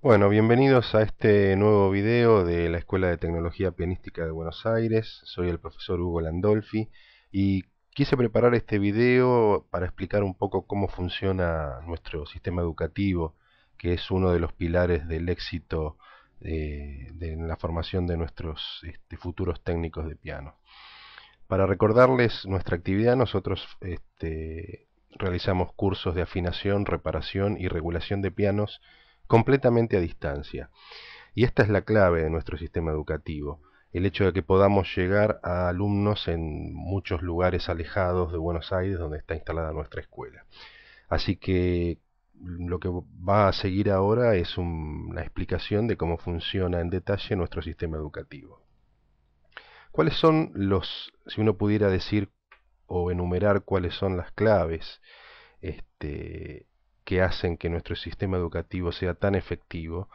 Bueno, bienvenidos a este nuevo video de la Escuela de Tecnología Pianística de Buenos Aires. Soy el profesor Hugo Landolfi y quise preparar este video para explicar un poco cómo funciona nuestro sistema educativo, que es uno de los pilares del éxito en eh, la formación de nuestros este, futuros técnicos de piano. Para recordarles nuestra actividad, nosotros este, realizamos cursos de afinación, reparación y regulación de pianos completamente a distancia. Y esta es la clave de nuestro sistema educativo, el hecho de que podamos llegar a alumnos en muchos lugares alejados de Buenos Aires donde está instalada nuestra escuela. Así que lo que va a seguir ahora es una explicación de cómo funciona en detalle nuestro sistema educativo. ¿Cuáles son los, si uno pudiera decir o enumerar cuáles son las claves este, que hacen que nuestro sistema educativo sea tan efectivo,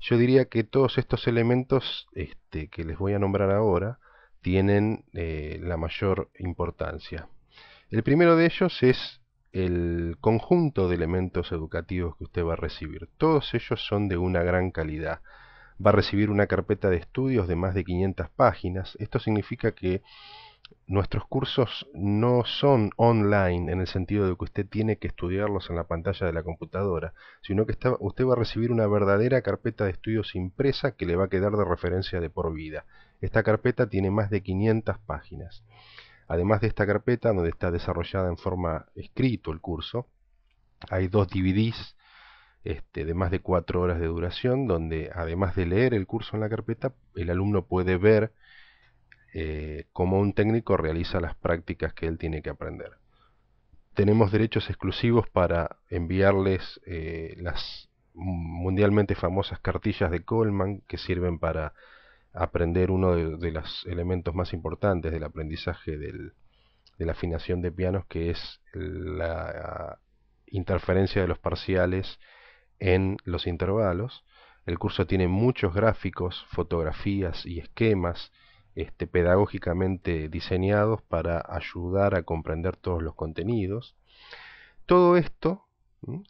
yo diría que todos estos elementos este, que les voy a nombrar ahora tienen eh, la mayor importancia. El primero de ellos es el conjunto de elementos educativos que usted va a recibir. Todos ellos son de una gran calidad. Va a recibir una carpeta de estudios de más de 500 páginas. Esto significa que Nuestros cursos no son online en el sentido de que usted tiene que estudiarlos en la pantalla de la computadora, sino que usted va a recibir una verdadera carpeta de estudios impresa que le va a quedar de referencia de por vida. Esta carpeta tiene más de 500 páginas. Además de esta carpeta, donde está desarrollada en forma escrito el curso, hay dos DVDs este, de más de 4 horas de duración, donde además de leer el curso en la carpeta, el alumno puede ver ...como eh, cómo un técnico realiza las prácticas que él tiene que aprender. Tenemos derechos exclusivos para enviarles eh, las mundialmente famosas cartillas de Coleman que sirven para aprender uno de, los elementos más importantes del aprendizaje de la afinación de pianos, que es la interferencia de los parciales en los intervalos. El curso tiene muchos gráficos, fotografías y esquemas este, pedagógicamente diseñados para ayudar a comprender todos los contenidos. Todo esto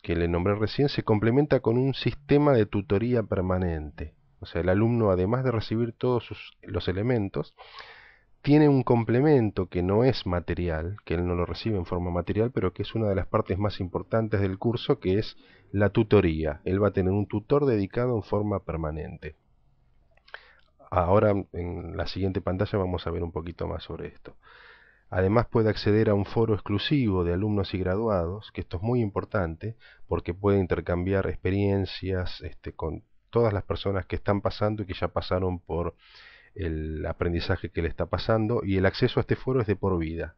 que le nombré recién se complementa con un sistema de tutoría permanente. O sea, el alumno, además de recibir todos los elementos, tiene un complemento que no es material, que él no lo recibe en forma material, pero que es una de las partes más importantes del curso, que es la tutoría. Él va a tener un tutor dedicado en forma permanente. Ahora en la siguiente pantalla vamos a ver un poquito más sobre esto. Además puede acceder a un foro exclusivo de alumnos y graduados, que esto es muy importante porque puede intercambiar experiencias este, con todas las personas que están pasando y que ya pasaron por el aprendizaje que le está pasando y el acceso a este foro es de por vida.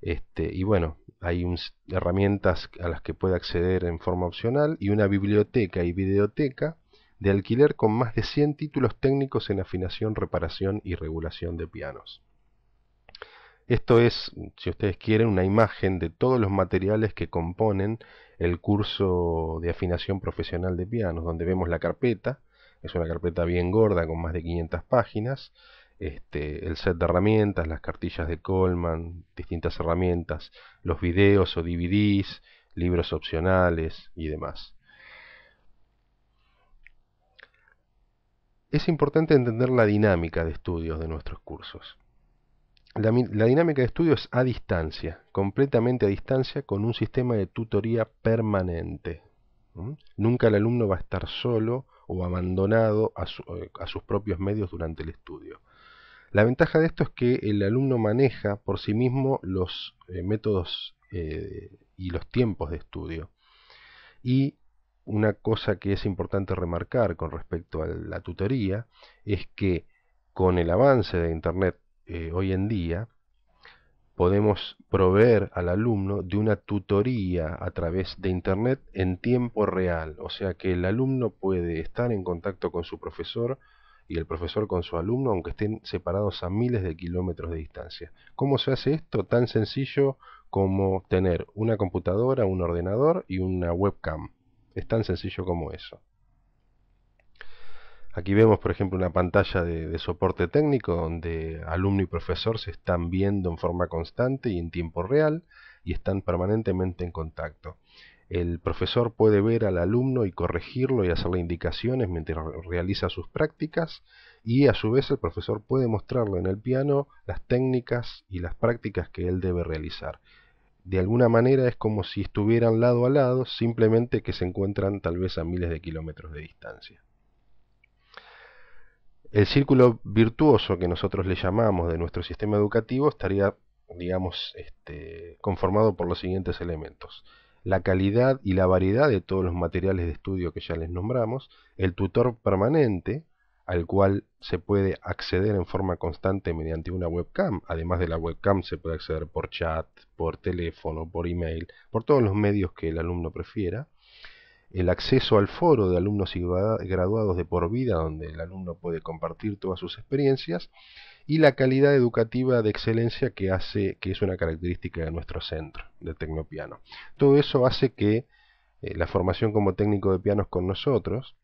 Este, y bueno, hay herramientas a las que puede acceder en forma opcional y una biblioteca y videoteca de alquiler con más de 100 títulos técnicos en afinación, reparación y regulación de pianos. Esto es, si ustedes quieren, una imagen de todos los materiales que componen el curso de afinación profesional de pianos, donde vemos la carpeta, es una carpeta bien gorda con más de 500 páginas, este, el set de herramientas, las cartillas de Coleman, distintas herramientas, los videos o DVDs, libros opcionales y demás. es importante entender la dinámica de estudios de nuestros cursos. La, dinámica de estudios es a distancia, completamente a distancia, con un sistema de tutoría permanente. Nunca el alumno va a estar solo o abandonado eh, a, sus propios medios durante el estudio. La ventaja de esto es que el alumno maneja por sí mismo los eh, métodos eh, y los tiempos de estudio. Y una cosa que es importante remarcar con respecto a la tutoría es que con el avance de Internet eh, hoy en día, podemos proveer al alumno de una tutoría a través de Internet en tiempo real. O sea que el alumno puede estar en contacto con su profesor y el profesor con su alumno, aunque estén separados a miles de kilómetros de distancia. ¿Cómo se hace esto? Tan sencillo como tener una computadora, un ordenador y una webcam. Es tan sencillo como eso. Aquí vemos, por ejemplo, una pantalla de, soporte técnico donde alumno y profesor se están viendo en forma constante y en tiempo real y están permanentemente en contacto. El profesor puede ver al alumno y corregirlo y hacerle indicaciones mientras realiza sus prácticas y a su vez el profesor puede mostrarle en el piano las técnicas y las prácticas que él debe realizar de alguna manera es como si estuvieran lado a lado, simplemente que se encuentran tal vez a miles de kilómetros de distancia. El círculo virtuoso que nosotros le llamamos de nuestro sistema educativo estaría, digamos, este, conformado por los siguientes elementos. La calidad y la variedad de todos los materiales de estudio que ya les nombramos, el tutor permanente, al cual se puede acceder en forma constante mediante una webcam. Además de la webcam se puede acceder por chat, por teléfono, por email, por todos los medios que el alumno prefiera. El acceso al foro de alumnos y graduados de por vida, donde el alumno puede compartir todas sus experiencias. Y la calidad educativa de excelencia que hace, que es una característica de nuestro centro de Tecnopiano. Todo eso hace que eh, la formación como técnico de pianos con nosotros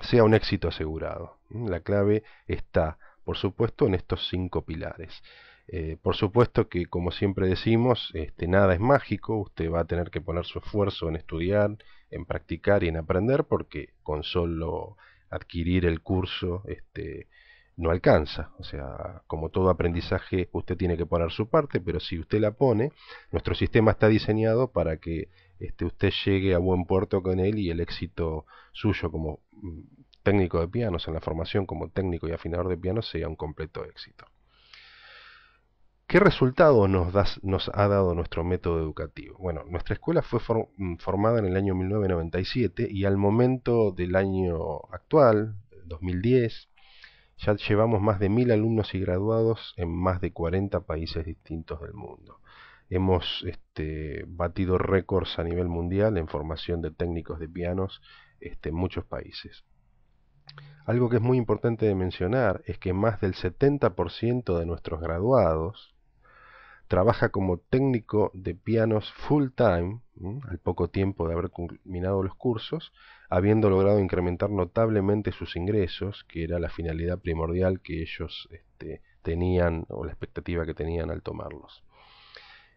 sea un éxito asegurado. La clave está, por supuesto, en estos cinco pilares. Eh, por supuesto que, como siempre decimos, este, nada es mágico, usted va a tener que poner su esfuerzo en estudiar, en practicar y en aprender, porque con solo adquirir el curso este, no alcanza. O sea, como todo aprendizaje, usted tiene que poner su parte, pero si usted la pone, nuestro sistema está diseñado para que este, usted llegue a buen puerto con él y el éxito suyo como mm, técnico de pianos, en la formación como técnico y afinador de pianos, sea un completo éxito. ¿Qué resultado nos, ha dado nuestro método educativo? Bueno, nuestra escuela fue mm, formada en el año 1997 y al momento del año actual, 2010, ya llevamos más de mil alumnos y graduados en más de 40 países distintos del mundo. Hemos este, batido récords a nivel mundial en formación de técnicos de pianos este, en muchos países. Algo que es muy importante de mencionar es que más del 70% de nuestros graduados trabaja como técnico de pianos full time, al poco tiempo de haber culminado los cursos, habiendo logrado incrementar notablemente sus ingresos, que era la finalidad primordial que ellos este, tenían o la expectativa que tenían al tomarlos.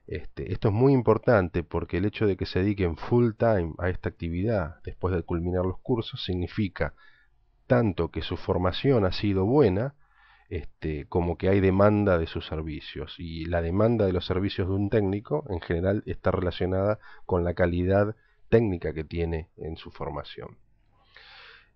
Este, esto es muy importante porque el hecho de que se dediquen full time a esta actividad después de culminar los cursos significa tanto que su formación ha sido buena este, como que hay demanda de sus servicios y la demanda de los servicios de un técnico en general está relacionada con la calidad técnica que tiene en su formación.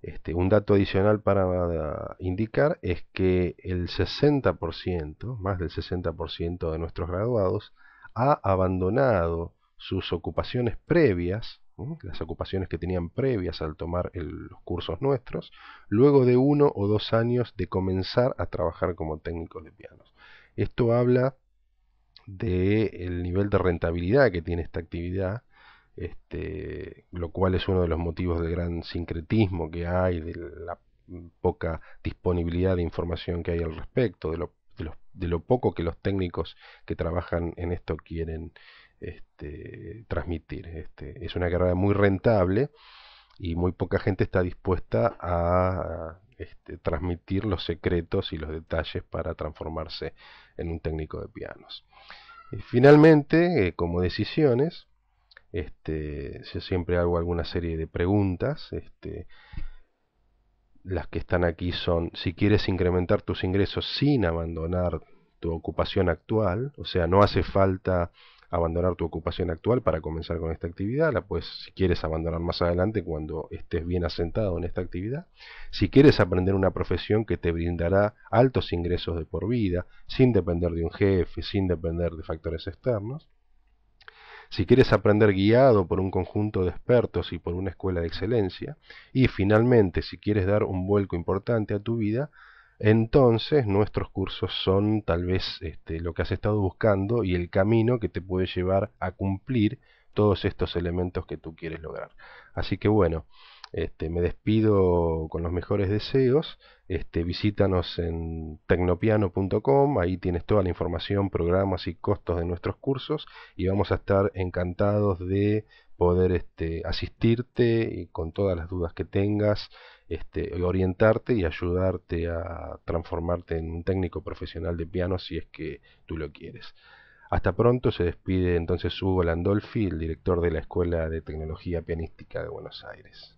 Este, un dato adicional para indicar es que el 60%, más del 60% de nuestros graduados, ha abandonado sus ocupaciones previas, las ocupaciones que tenían previas al tomar los cursos nuestros, luego de uno o dos años de comenzar a trabajar como técnico de pianos. Esto habla del nivel de rentabilidad que tiene esta actividad, este, lo cual es uno de los motivos del gran sincretismo que hay, de la poca disponibilidad de información que hay al respecto, de lo de, lo poco que los técnicos que trabajan en esto quieren este, transmitir. Este, es una carrera muy rentable y muy poca gente está dispuesta a este, transmitir los secretos y los detalles para transformarse en un técnico de pianos. finalmente, eh, como decisiones, yo siempre hago alguna serie de preguntas las que están aquí son, si quieres incrementar tus ingresos sin abandonar tu ocupación actual, o sea, no hace falta abandonar tu ocupación actual para comenzar con esta actividad, la puedes, si quieres, abandonar más adelante cuando estés bien asentado en esta actividad. Si quieres aprender una profesión que te brindará altos ingresos de por vida, sin depender de un jefe, sin depender de factores externos si quieres aprender guiado por un conjunto de expertos y por una escuela de excelencia, y finalmente si quieres dar un vuelco importante a tu vida, entonces nuestros cursos son tal vez este, lo que has estado buscando y el camino que te puede llevar a cumplir todos estos elementos que tú quieres lograr. Así que bueno. Este, me despido con los mejores deseos. Este, visítanos en tecnopiano.com, ahí tienes toda la información, programas y costos de nuestros cursos y vamos a estar encantados de poder este, asistirte y con todas las dudas que tengas, orientarte y ayudarte a transformarte en un técnico profesional de piano si es que tú lo quieres. Hasta pronto, se despide entonces Hugo Landolfi, el director de la Escuela de Tecnología Pianística de Buenos Aires.